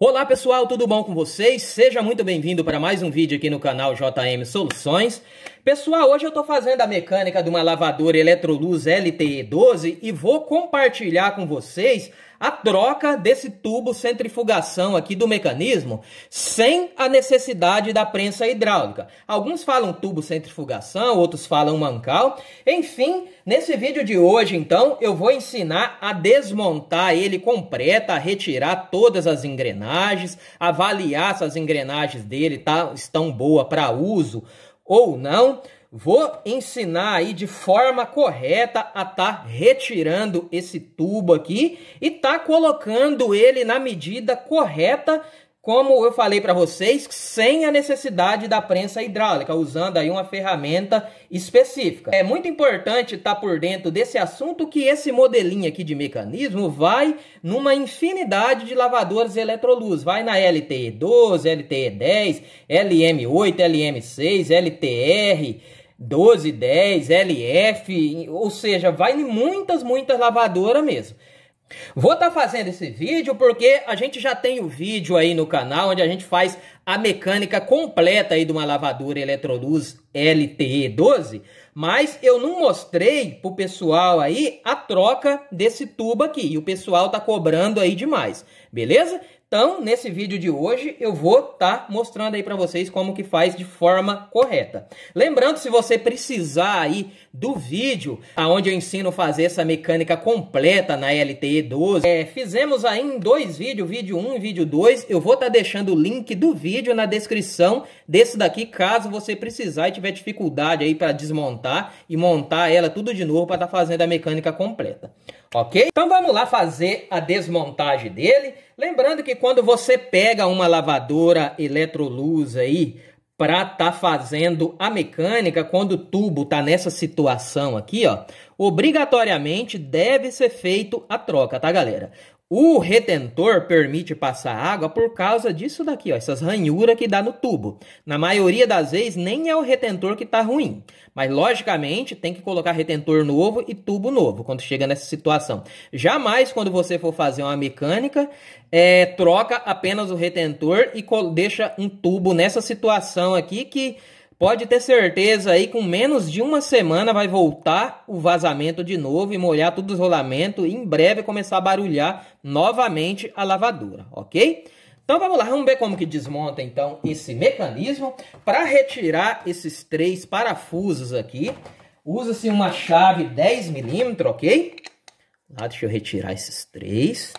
Olá pessoal, tudo bom com vocês? Seja muito bem-vindo para mais um vídeo aqui no canal JM Soluções. Pessoal, hoje eu estou fazendo a mecânica de uma lavadora Electrolux LTE12 e vou compartilhar com vocês a troca desse tubo centrifugação aqui do mecanismo sem a necessidade da prensa hidráulica. Alguns falam tubo centrifugação, outros falam mancal. Enfim, nesse vídeo de hoje, então, eu vou ensinar a desmontar ele completo, a retirar todas as engrenagens engrenagens, avaliar se as engrenagens dele tá, estão boas para uso ou não. Vou ensinar aí de forma correta a tá retirando esse tubo aqui e tá colocando ele na medida correta como eu falei para vocês, sem a necessidade da prensa hidráulica, usando aí uma ferramenta específica. É muito importante estar tá por dentro desse assunto que esse modelinho aqui de mecanismo vai numa infinidade de lavadores Electrolux. Vai na LTE12, LTE10, LM8, LM6, LTR... 12, 10, LF, ou seja, vai em muitas, muitas lavadoras mesmo. Vou estar tá fazendo esse vídeo porque a gente já tem o um vídeo aí no canal onde a gente faz a mecânica completa aí de uma lavadora Electrolux LTE12, mas eu não mostrei pro pessoal aí a troca desse tubo aqui, e o pessoal tá cobrando aí demais, beleza? Então, nesse vídeo de hoje, eu vou estar tá mostrando aí para vocês como que faz de forma correta. Lembrando, se você precisar aí do vídeo, aonde eu ensino fazer essa mecânica completa na LTE 12, é, fizemos aí em dois vídeos, vídeo 1 e vídeo 2, eu vou estar tá deixando o link do vídeo na descrição desse daqui, caso você precisar e tiver dificuldade aí para desmontar e montar ela tudo de novo para estar tá fazendo a mecânica completa ok? Então vamos lá fazer a desmontagem dele. Lembrando que quando você pega uma lavadora Electrolux aí para tá fazendo a mecânica, quando o tubo tá nessa situação aqui, ó, obrigatoriamente deve ser feito a troca, tá galera? O retentor permite passar água por causa disso daqui, ó, essas ranhuras que dá no tubo. Na maioria das vezes, nem é o retentor que está ruim. Mas, logicamente, tem que colocar retentor novo e tubo novo quando chega nessa situação. Jamais, quando você for fazer uma mecânica, é, troca apenas o retentor e deixa um tubo nessa situação aqui que Pode ter certeza aí, com menos de uma semana vai voltar o vazamento de novo e molhar tudo o isolamento e em breve começar a barulhar novamente a lavadura, ok? Então vamos lá, vamos ver como que desmonta então esse mecanismo. Para retirar esses três parafusos aqui, usa-se uma chave 10 mm ok? deixa eu retirar esses três.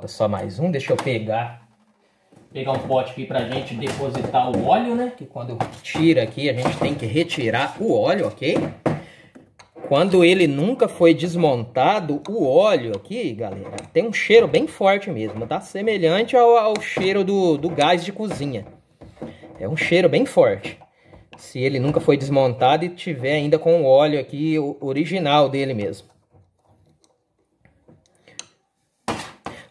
Falta só mais um. Deixa eu pegar pegar um pote aqui pra gente depositar o óleo, né? Que quando tira aqui, a gente tem que retirar o óleo, ok? Quando ele nunca foi desmontado, o óleo aqui, galera, tem um cheiro bem forte mesmo. Tá semelhante ao, ao cheiro do, do gás de cozinha. É um cheiro bem forte. Se ele nunca foi desmontado e tiver ainda com o óleo aqui o original dele mesmo.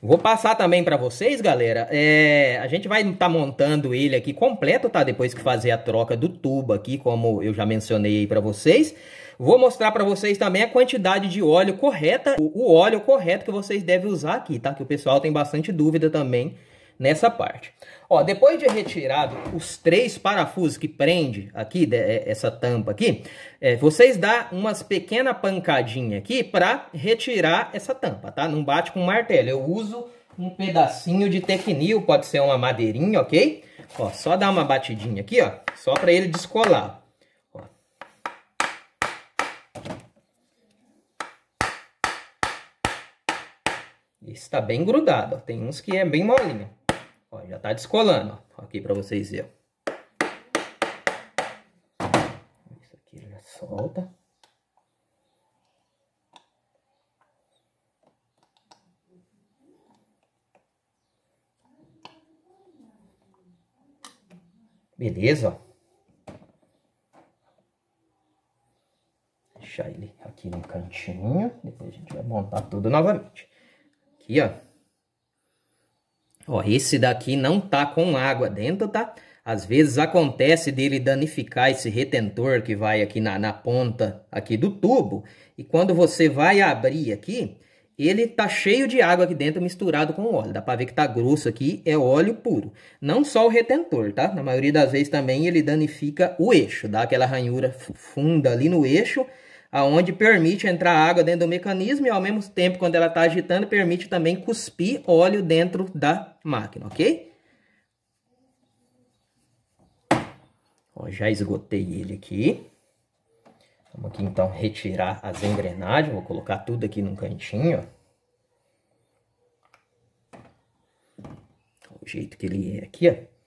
Vou passar também para vocês, galera. É, a gente vai estar tá montando ele aqui completo, tá? Depois que fazer a troca do tubo aqui, como eu já mencionei aí para vocês. Vou mostrar para vocês também a quantidade de óleo correta, o, o óleo correto que vocês devem usar aqui, tá? Que o pessoal tem bastante dúvida também nessa parte. Ó, depois de retirado os três parafusos que prende aqui, de, é, essa tampa aqui, é, vocês dá umas pequena pancadinha aqui para retirar essa tampa, tá? Não bate com martelo, eu uso um pedacinho de tecnil, pode ser uma madeirinha, ok? Ó, só dá uma batidinha aqui, ó, só para ele descolar. Está bem grudado, ó. tem uns que é bem molinho. Ó, já tá descolando, ó, aqui para vocês verem. Isso aqui já solta. Beleza, ó. Deixar ele aqui no cantinho. Depois a gente vai montar tudo novamente. Aqui, ó. Ó, esse daqui não tá com água dentro, tá? Às vezes acontece dele danificar esse retentor que vai aqui na, na ponta aqui do tubo. E quando você vai abrir aqui, ele tá cheio de água aqui dentro misturado com óleo. Dá para ver que tá grosso aqui, é óleo puro. Não só o retentor, tá? Na maioria das vezes também ele danifica o eixo, dá aquela ranhura funda ali no eixo aonde permite entrar água dentro do mecanismo e ao mesmo tempo, quando ela está agitando, permite também cuspir óleo dentro da máquina, ok? Ó, já esgotei ele aqui. Vamos aqui então retirar as engrenagens, vou colocar tudo aqui num cantinho. Ó, o jeito que ele é aqui, ó.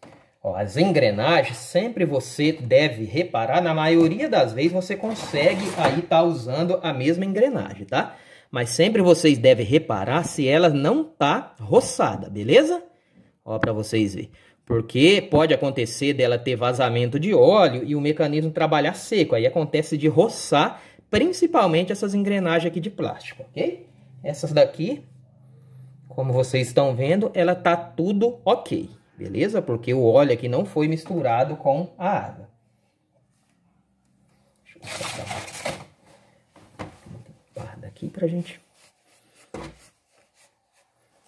Ó, as engrenagens, sempre você deve reparar, na maioria das vezes você consegue aí estar tá usando a mesma engrenagem, tá? Mas sempre vocês devem reparar se ela não tá roçada, beleza? Ó, para vocês verem. Porque pode acontecer dela ter vazamento de óleo e o mecanismo trabalhar seco. Aí acontece de roçar principalmente essas engrenagens aqui de plástico, ok? Essas daqui, como vocês estão vendo, ela tá tudo ok beleza? Porque o óleo aqui não foi misturado com a água. Deixa eu sacar guarda aqui pra gente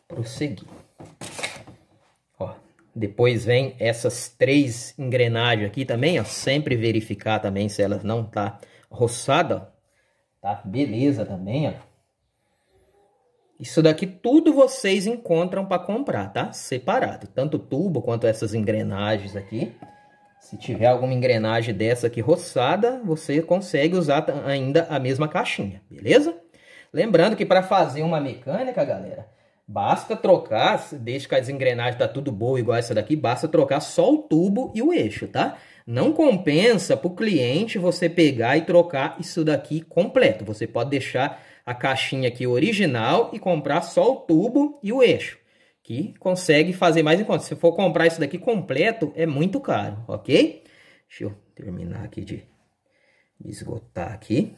prosseguir. Ó, depois vem essas três engrenagens aqui também, ó, sempre verificar também se elas não tá roçada, tá? Beleza também, ó. Isso daqui tudo vocês encontram para comprar, tá? Separado. Tanto tubo quanto essas engrenagens aqui. Se tiver alguma engrenagem dessa aqui roçada, você consegue usar ainda a mesma caixinha, beleza? Lembrando que para fazer uma mecânica, galera, basta trocar, desde que as engrenagens tá tudo boa igual essa daqui, basta trocar só o tubo e o eixo, tá? Não compensa para o cliente você pegar e trocar isso daqui completo. Você pode deixar a caixinha aqui original e comprar só o tubo e o eixo, que consegue fazer mais em conta. Se for comprar isso daqui completo, é muito caro, ok? Deixa eu terminar aqui de esgotar aqui.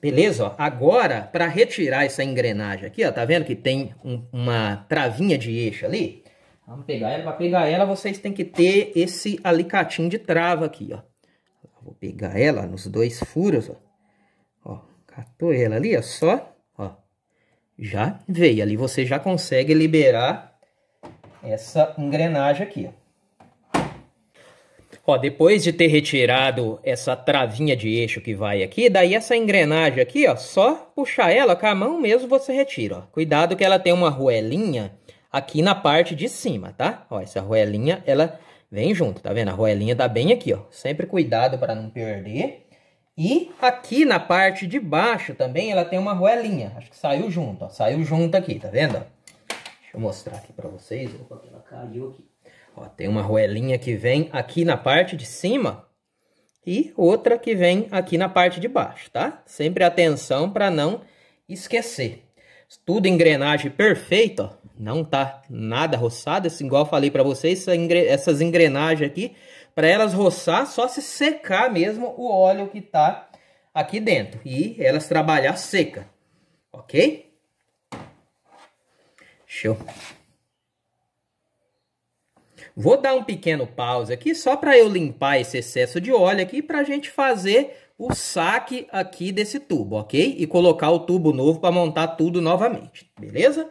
beleza? Ó, agora, para retirar essa engrenagem aqui, ó, tá vendo que tem um, uma travinha de eixo ali? Vamos pegar ela, para pegar ela vocês têm que ter esse alicatinho de trava aqui, ó. Vou pegar ela nos dois furos, ó. Ó, catou ela ali, ó, só, ó. Já veio, ali você já consegue liberar essa engrenagem aqui, ó. Ó, depois de ter retirado essa travinha de eixo que vai aqui, daí essa engrenagem aqui, ó, só puxar ela com a mão mesmo você retira, ó. Cuidado que ela tem uma roelinha aqui na parte de cima, tá? Ó, essa roelinha, ela vem junto, tá vendo? A roelinha dá bem aqui, ó. Sempre cuidado para não perder. E aqui na parte de baixo também ela tem uma roelinha. Acho que saiu junto, ó. Saiu junto aqui, tá vendo? Deixa eu mostrar aqui para vocês. Opa, ela caiu aqui. Ó, tem uma roelinha que vem aqui na parte de cima e outra que vem aqui na parte de baixo, tá? Sempre atenção para não esquecer. Tudo engrenagem perfeita, Não tá nada roçada, assim, igual falei para vocês, essa engre... essas engrenagens aqui, para elas roçar, só se secar mesmo o óleo que tá aqui dentro. E elas trabalhar seca, ok? Show. Vou dar um pequeno pause aqui só para eu limpar esse excesso de óleo aqui para a gente fazer o saque aqui desse tubo, ok? E colocar o tubo novo para montar tudo novamente, beleza?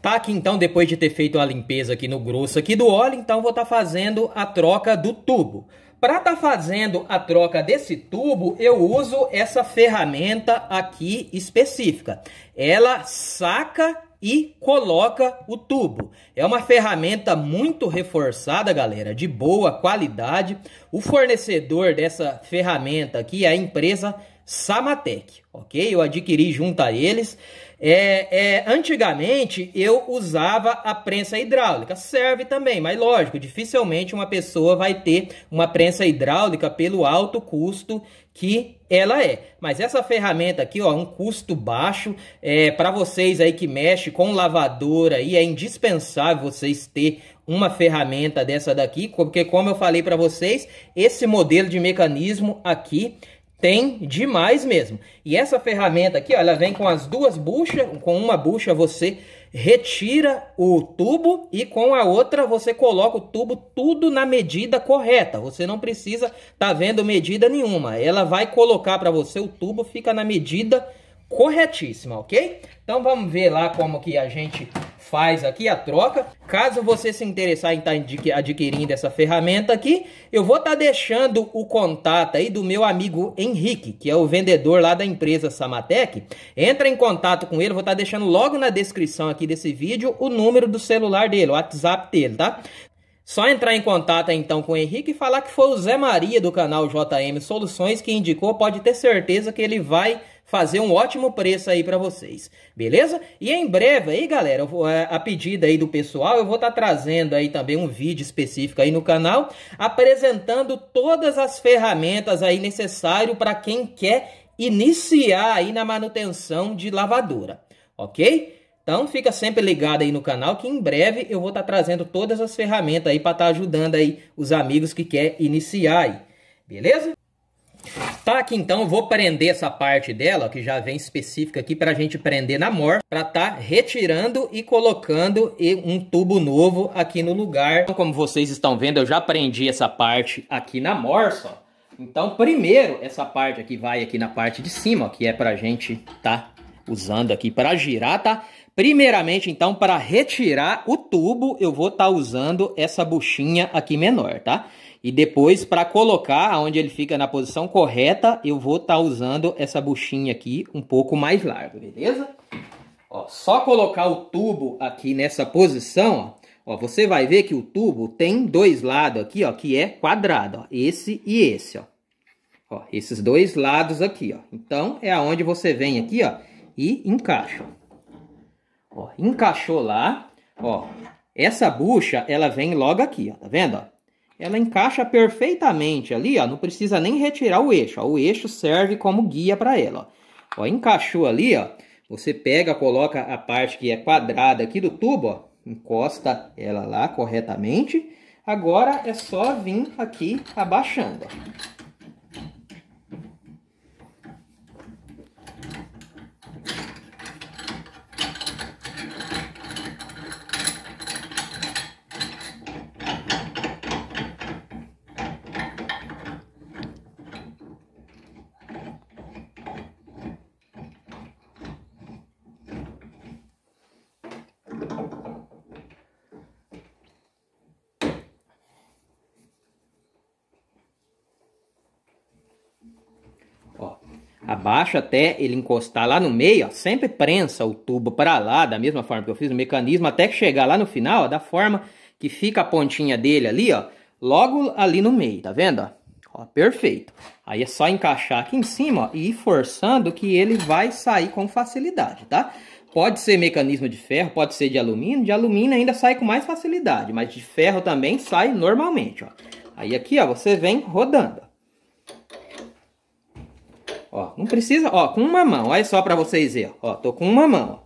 Tá aqui então, depois de ter feito a limpeza aqui no grosso aqui do óleo, então vou estar tá fazendo a troca do tubo. Para estar tá fazendo a troca desse tubo, eu uso essa ferramenta aqui específica. Ela saca e coloca o tubo. É uma ferramenta muito reforçada, galera, de boa qualidade. O fornecedor dessa ferramenta aqui é a empresa Samatec, ok? Eu adquiri junto a eles. É, é, antigamente eu usava a prensa hidráulica, serve também, mas lógico, dificilmente uma pessoa vai ter uma prensa hidráulica pelo alto custo que ela é. Mas essa ferramenta aqui, ó, um custo baixo, é, para vocês aí que mexe com lavadora, aí é indispensável vocês ter uma ferramenta dessa daqui, porque como eu falei para vocês, esse modelo de mecanismo aqui tem demais mesmo. E essa ferramenta aqui, ó, ela vem com as duas buchas. Com uma bucha você retira o tubo e com a outra você coloca o tubo tudo na medida correta. Você não precisa tá vendo medida nenhuma. Ela vai colocar para você o tubo, fica na medida corretíssima, ok? Então vamos ver lá como que a gente faz aqui a troca. Caso você se interessar em estar tá adquirindo essa ferramenta aqui, eu vou estar tá deixando o contato aí do meu amigo Henrique, que é o vendedor lá da empresa Samatec. Entra em contato com ele, vou estar tá deixando logo na descrição aqui desse vídeo o número do celular dele, o WhatsApp dele, tá? Só entrar em contato então com o Henrique e falar que foi o Zé Maria do canal JM Soluções que indicou, pode ter certeza que ele vai fazer um ótimo preço aí para vocês, beleza? E em breve aí, galera, vou, é, a pedida aí do pessoal, eu vou estar tá trazendo aí também um vídeo específico aí no canal, apresentando todas as ferramentas aí necessário para quem quer iniciar aí na manutenção de lavadora, ok? Então fica sempre ligado aí no canal que em breve eu vou estar tá trazendo todas as ferramentas aí para estar tá ajudando aí os amigos que quer iniciar aí, beleza? Tá aqui então, vou prender essa parte dela, que já vem específica aqui para a gente prender na mor, para tá retirando e colocando um tubo novo aqui no lugar. Então, como vocês estão vendo, eu já prendi essa parte aqui na mor, só. Então, primeiro, essa parte aqui vai aqui na parte de cima, ó, que é pra gente tá usando aqui para girar, tá? Primeiramente, então, para retirar o tubo, eu vou estar tá usando essa buchinha aqui menor, tá? E depois, para colocar onde ele fica na posição correta, eu vou estar tá usando essa buchinha aqui um pouco mais larga, beleza? Ó, só colocar o tubo aqui nessa posição, ó, ó, você vai ver que o tubo tem dois lados aqui, ó, que é quadrado, ó, esse e esse, ó. Ó, esses dois lados aqui, ó. Então, é aonde você vem aqui, ó, e encaixa, ó. Ó, encaixou lá, ó. Essa bucha, ela vem logo aqui, ó, tá vendo? Ó? Ela encaixa perfeitamente ali, ó, não precisa nem retirar o eixo, ó. O eixo serve como guia para ela, ó. ó. Encaixou ali, ó. Você pega, coloca a parte que é quadrada aqui do tubo, ó. Encosta ela lá corretamente. Agora é só vir aqui abaixando, ó. abaixo até ele encostar lá no meio, ó, sempre prensa o tubo para lá, da mesma forma que eu fiz o mecanismo, até que chegar lá no final, ó, da forma que fica a pontinha dele ali, ó, logo ali no meio, tá vendo? Ó, perfeito. Aí é só encaixar aqui em cima ó, e ir forçando que ele vai sair com facilidade, tá? Pode ser mecanismo de ferro, pode ser de alumínio. De alumínio ainda sai com mais facilidade, mas de ferro também sai normalmente, ó. Aí aqui, ó, você vem rodando. Ó, não precisa, ó, com uma mão. Olha só para vocês verem, ó. Tô com uma mão,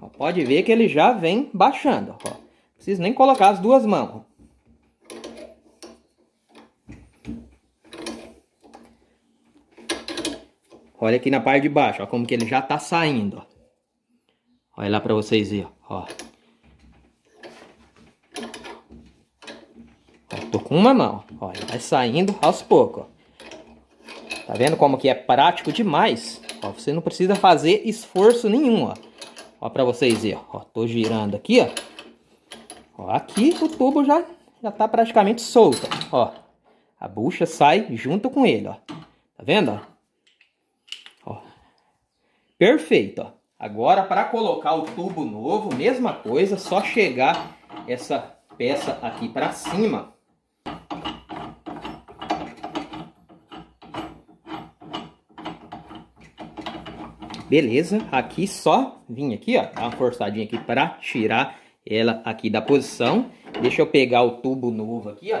ó. Pode ver que ele já vem baixando, ó. Não preciso nem colocar as duas mãos, Olha aqui na parte de baixo, ó, como que ele já tá saindo, ó. Olha lá para vocês verem, ó. ó. Tô com uma mão, ó, ele vai saindo aos poucos, ó. Tá vendo como que é prático demais? Ó, você não precisa fazer esforço nenhum, ó. Ó pra vocês verem, ó. Tô girando aqui, ó. ó. Aqui o tubo já, já tá praticamente solto, ó. A bucha sai junto com ele, ó. Tá vendo, ó? Perfeito, ó. Agora, para colocar o tubo novo, mesma coisa, só chegar essa peça aqui para cima Beleza, aqui só vim aqui, ó, dar uma forçadinha aqui para tirar ela aqui da posição. Deixa eu pegar o tubo novo aqui, ó.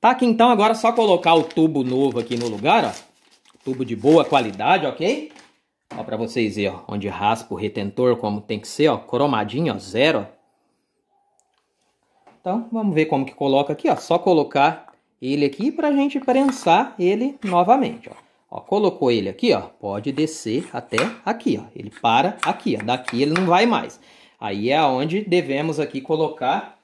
Tá aqui então agora é só colocar o tubo novo aqui no lugar, ó. Tubo de boa qualidade, ok? Ó, pra vocês verem, ó, onde raspa o retentor, como tem que ser, ó, cromadinho, ó, zero, Então, vamos ver como que coloca aqui, ó. Só colocar ele aqui pra gente prensar ele novamente, ó. Ó, colocou ele aqui, ó, pode descer até aqui, ó. Ele para aqui, ó. Daqui ele não vai mais. Aí é onde devemos aqui colocar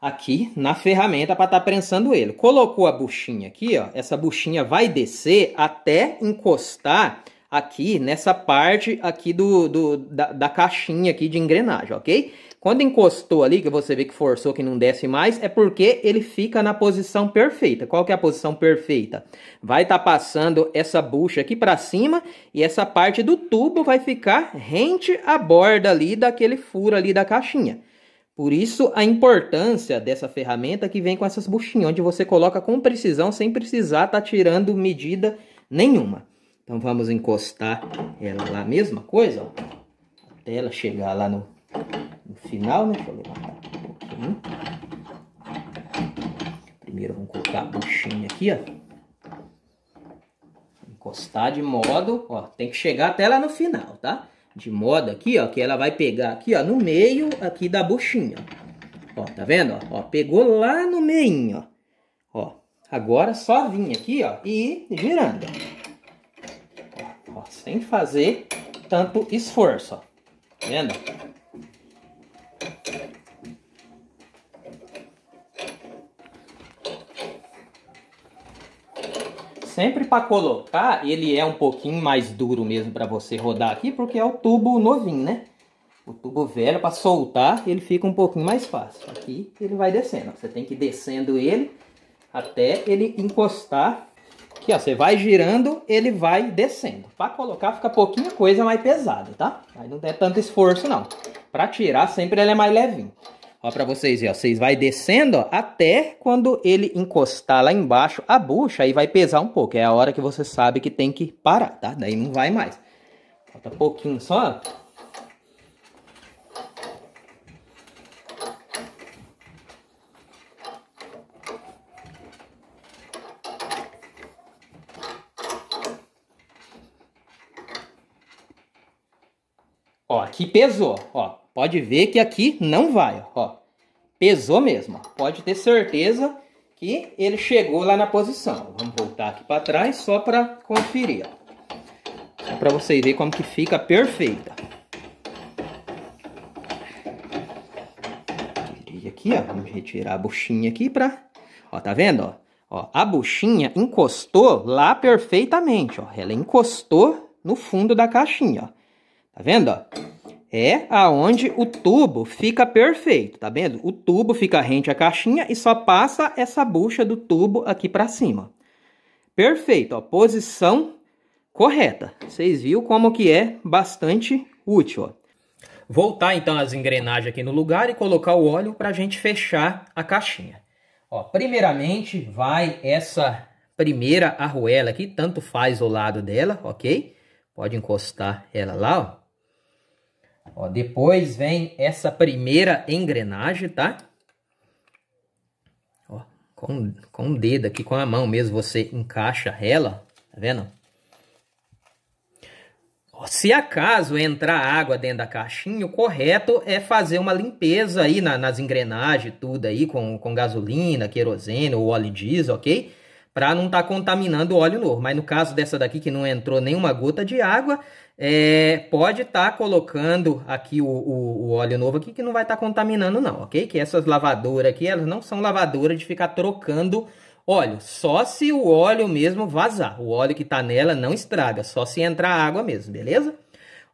aqui na ferramenta para estar tá prensando ele. Colocou a buchinha aqui, ó. Essa buchinha vai descer até encostar aqui nessa parte aqui do, do da, da, caixinha aqui de engrenagem, ok? Quando encostou ali, que você vê que forçou que não desce mais, é porque ele fica na posição perfeita. Qual que é a posição perfeita? Vai estar tá passando essa bucha aqui para cima e essa parte do tubo vai ficar rente à borda ali daquele furo ali da caixinha. Por isso a importância dessa ferramenta que vem com essas buchinhas, onde você coloca com precisão sem precisar estar tá tirando medida nenhuma. Então vamos encostar ela lá, mesma coisa, ó. Até ela chegar lá no, no final, né? Deixa eu levantar um pouquinho. Primeiro vamos colocar a buchinha aqui, ó. Encostar de modo, ó, tem que chegar até lá no final, tá? De modo aqui, ó, que ela vai pegar aqui, ó, no meio aqui da buchinha. Ó, tá vendo? Ó, pegou lá no meio, ó. Ó, agora só vir aqui, ó, e ir girando, ó sem fazer tanto esforço, ó. Tá vendo? sempre para colocar, ele é um pouquinho mais duro mesmo para você rodar aqui, porque é o tubo novinho, né? O tubo velho, para soltar, ele fica um pouquinho mais fácil. Aqui ele vai descendo. Você tem que ir descendo ele até ele encostar Aqui, ó, você vai girando, ele vai descendo. Para colocar fica pouquinha coisa mais pesada, tá? Aí não é tanto esforço, não. Para tirar, sempre ele é mais levinho. Ó, para vocês verem, ó, vocês vai descendo, ó, até quando ele encostar lá embaixo a bucha, aí vai pesar um pouco. É a hora que você sabe que tem que parar, tá? Daí não vai mais. Falta pouquinho só, ó. aqui pesou, ó. Pode ver que aqui não vai, ó. Pesou mesmo, ó. Pode ter certeza que ele chegou lá na posição. Vamos voltar aqui para trás só para conferir, ó. Só para vocês verem como que fica perfeita. aqui, ó. Vamos retirar a buchinha aqui para... Ó, tá vendo, ó? Ó, a buchinha encostou lá perfeitamente, ó. Ela encostou no fundo da caixinha, ó. Tá vendo? Ó? É aonde o tubo fica perfeito, tá vendo? O tubo fica rente à caixinha e só passa essa bucha do tubo aqui para cima. Perfeito, ó, posição correta. Vocês viram como que é bastante útil, ó. Voltar então as engrenagens aqui no lugar e colocar o óleo para a gente fechar a caixinha. Ó, primeiramente vai essa primeira arruela aqui, tanto faz o lado dela, ok? Pode encostar ela lá, ó. Ó, depois vem essa primeira engrenagem, tá? Ó, com, com o dedo aqui, com a mão mesmo, você encaixa ela, tá vendo? Ó, se acaso entrar água dentro da caixinha, o correto é fazer uma limpeza aí na, nas engrenagens, tudo aí, com, com gasolina, querosene ou óleo diesel, ok? Para não estar tá contaminando o óleo novo. Mas no caso dessa daqui que não entrou nenhuma gota de água, é, pode estar tá colocando aqui o, o, o, óleo novo aqui que não vai estar tá contaminando não, ok? Que essas lavadoras aqui, elas não são lavadoras de ficar trocando óleo. Só se o óleo mesmo vazar. O óleo que está nela não estraga, só se entrar água mesmo, beleza?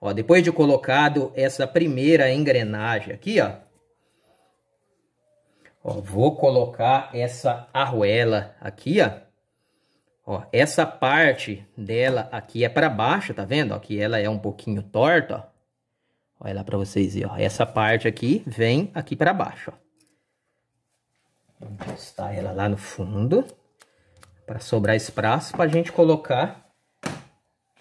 Ó, depois de colocado essa primeira engrenagem aqui, ó. ó vou colocar essa arruela aqui, ó. Ó, essa parte dela aqui é para baixo, tá vendo? Ó, que ela é um pouquinho torta, ó. Olha lá para vocês verem, ó. Essa parte aqui vem aqui para baixo, ó. Vou encostar ela lá no fundo para sobrar espaço para a gente colocar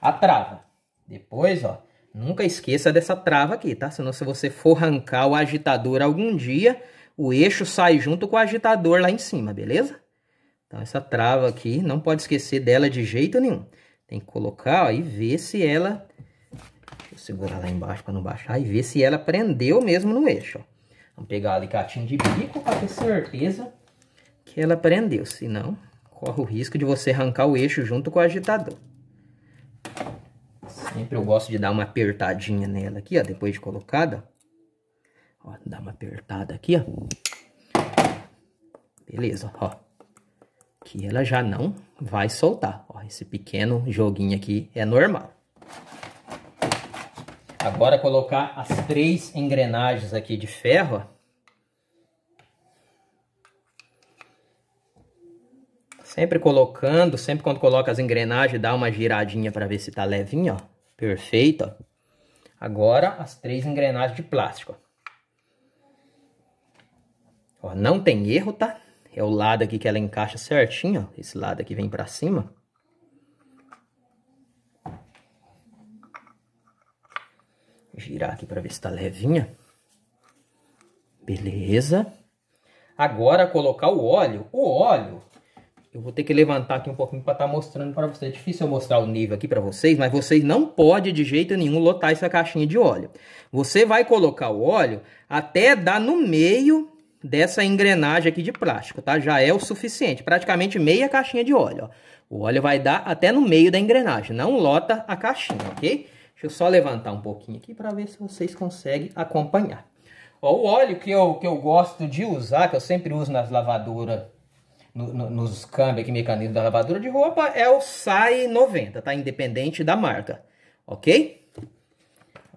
a trava. Depois, ó, nunca esqueça dessa trava aqui, tá? Senão se você for arrancar o agitador algum dia, o eixo sai junto com o agitador lá em cima, beleza? Então, essa trava aqui, não pode esquecer dela de jeito nenhum. Tem que colocar ó, e ver se ela... Deixa eu segurar lá embaixo para não baixar. E ver se ela prendeu mesmo no eixo, ó. Vamos pegar o alicatinho de bico para ter certeza que ela prendeu. Senão, corre o risco de você arrancar o eixo junto com o agitador. Sempre eu gosto de dar uma apertadinha nela aqui, ó, depois de colocada. Ó, dá uma apertada aqui, ó. Beleza, ó que ela já não vai soltar. Ó, esse pequeno joguinho aqui é normal. Agora colocar as três engrenagens aqui de ferro. Sempre colocando, sempre quando coloca as engrenagens, dá uma giradinha para ver se tá levinho, ó. Perfeito, ó. Agora as três engrenagens de plástico, ó. Ó, não tem erro, tá? é o lado aqui que ela encaixa certinho, ó. esse lado aqui vem para cima. Girar aqui para ver se tá levinha. Beleza. Agora colocar o óleo. O óleo eu vou ter que levantar aqui um pouquinho para estar tá mostrando para vocês. É difícil eu mostrar o nível aqui para vocês, mas vocês não pode de jeito nenhum lotar essa caixinha de óleo. Você vai colocar o óleo até dar no meio dessa engrenagem aqui de plástico, tá? Já é o suficiente, praticamente meia caixinha de óleo, ó. O óleo vai dar até no meio da engrenagem, não lota a caixinha, ok? Deixa eu só levantar um pouquinho aqui para ver se vocês conseguem acompanhar. Ó, o óleo que eu, que eu gosto de usar, que eu sempre uso nas lavadoras, no, no, nos câmbios aqui, mecanismo da lavadora de roupa, é o SAI 90, tá? Independente da marca, ok?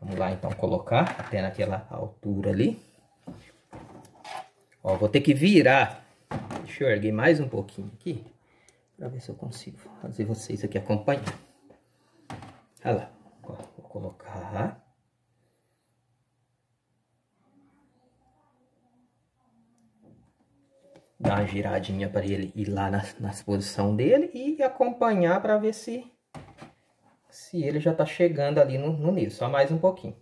Vamos lá, então, colocar até naquela altura ali. Ó, vou ter que virar. Deixa eu erguer mais um pouquinho aqui. Pra ver se eu consigo fazer vocês aqui acompanhar. Olha lá. Ó, vou colocar... dar uma giradinha para ele ir lá na, na posição dele e acompanhar para ver se, se ele já está chegando ali no, no Só mais um pouquinho.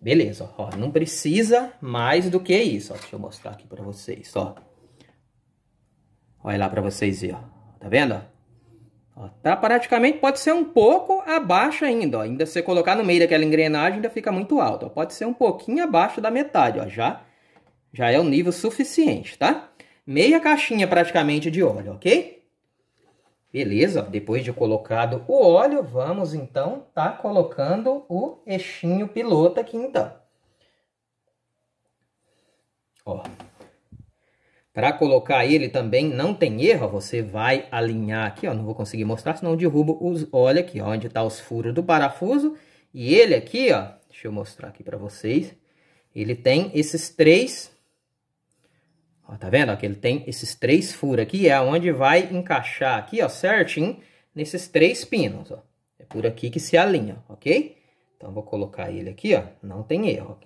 Beleza, ó, não precisa mais do que isso, ó, deixa eu mostrar aqui pra vocês, ó. Olha lá pra vocês verem, ó, tá vendo? Ó, tá praticamente, pode ser um pouco abaixo ainda, ó, ainda você colocar no meio daquela engrenagem ainda fica muito alto, ó, pode ser um pouquinho abaixo da metade, ó, já, já é o nível suficiente, tá? Meia caixinha praticamente de óleo, ok? Beleza, depois de colocado o óleo, vamos então tá colocando o eixinho piloto aqui então. Ó. Para colocar ele também não tem erro, você vai alinhar aqui, ó, não vou conseguir mostrar, senão derrubo os, olha aqui, ó, onde tá os furos do parafuso, e ele aqui, ó, deixa eu mostrar aqui para vocês, ele tem esses três Ó, tá vendo? que ele tem esses três furos aqui, é onde vai encaixar aqui, ó, certinho, nesses três pinos, ó. É por aqui que se alinha, ok? Então, vou colocar ele aqui, ó, não tem erro.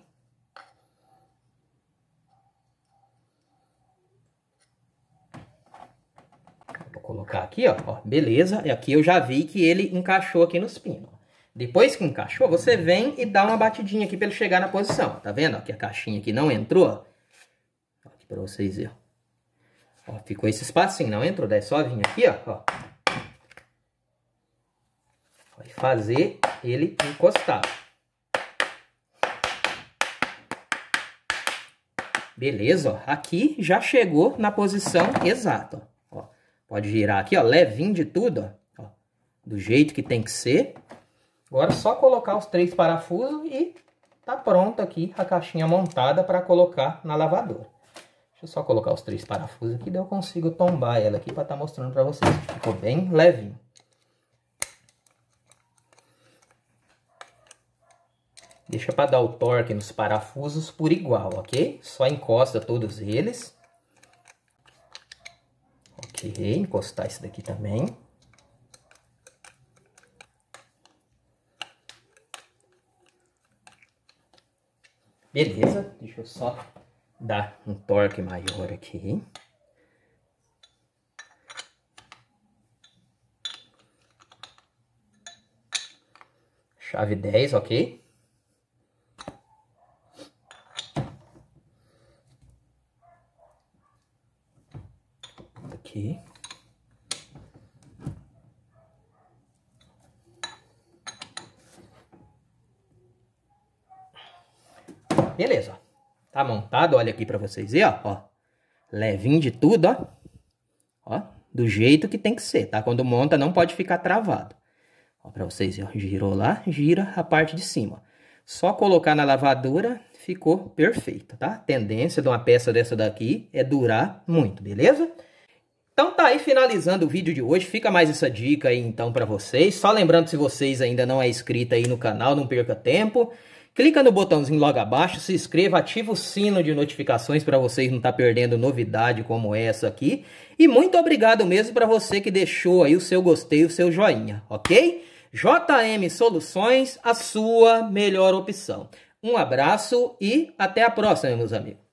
Vou colocar aqui, ó, ó, beleza. E aqui eu já vi que ele encaixou aqui nos pinos. Depois que encaixou, você vem e dá uma batidinha aqui para ele chegar na posição. Tá vendo? Ó, que a caixinha aqui não entrou. Pra vocês verem. Ó, ficou esse espacinho, não entrou? Daí é só vir aqui, ó. ó. Vai fazer ele encostar. Beleza, ó. Aqui já chegou na posição exata, ó. ó. Pode girar aqui, ó, levinho de tudo, ó. ó. Do jeito que tem que ser. Agora é só colocar os três parafusos e tá pronto aqui a caixinha montada para colocar na lavadora. Deixa eu só colocar os três parafusos aqui, daí eu consigo tombar ela aqui para estar tá mostrando para vocês. Ficou bem leve. Deixa para dar o torque nos parafusos por igual, ok? Só encosta todos eles. Ok, encostar esse daqui também. Beleza, deixa eu só dar um torque maior aqui. Chave 10, ok? Aqui. Beleza, Tá montado, olha aqui para vocês verem, ó, ó. Levinho de tudo, ó. Ó, do jeito que tem que ser, tá? Quando monta não pode ficar travado. Ó, pra vocês, ó, girou lá, gira a parte de cima. Só colocar na lavadora, ficou perfeito, tá? tendência de uma peça dessa daqui é durar muito, beleza? Então tá aí finalizando o vídeo de hoje, fica mais essa dica aí então para vocês. Só lembrando se vocês ainda não é inscrito aí no canal, não perca tempo. Clica no botãozinho logo abaixo, se inscreva, ativa o sino de notificações para vocês não estar tá perdendo novidade como essa aqui. E muito obrigado mesmo para você que deixou aí o seu gostei, o seu joinha, ok? JM Soluções, a sua melhor opção. Um abraço e até a próxima, meus amigos.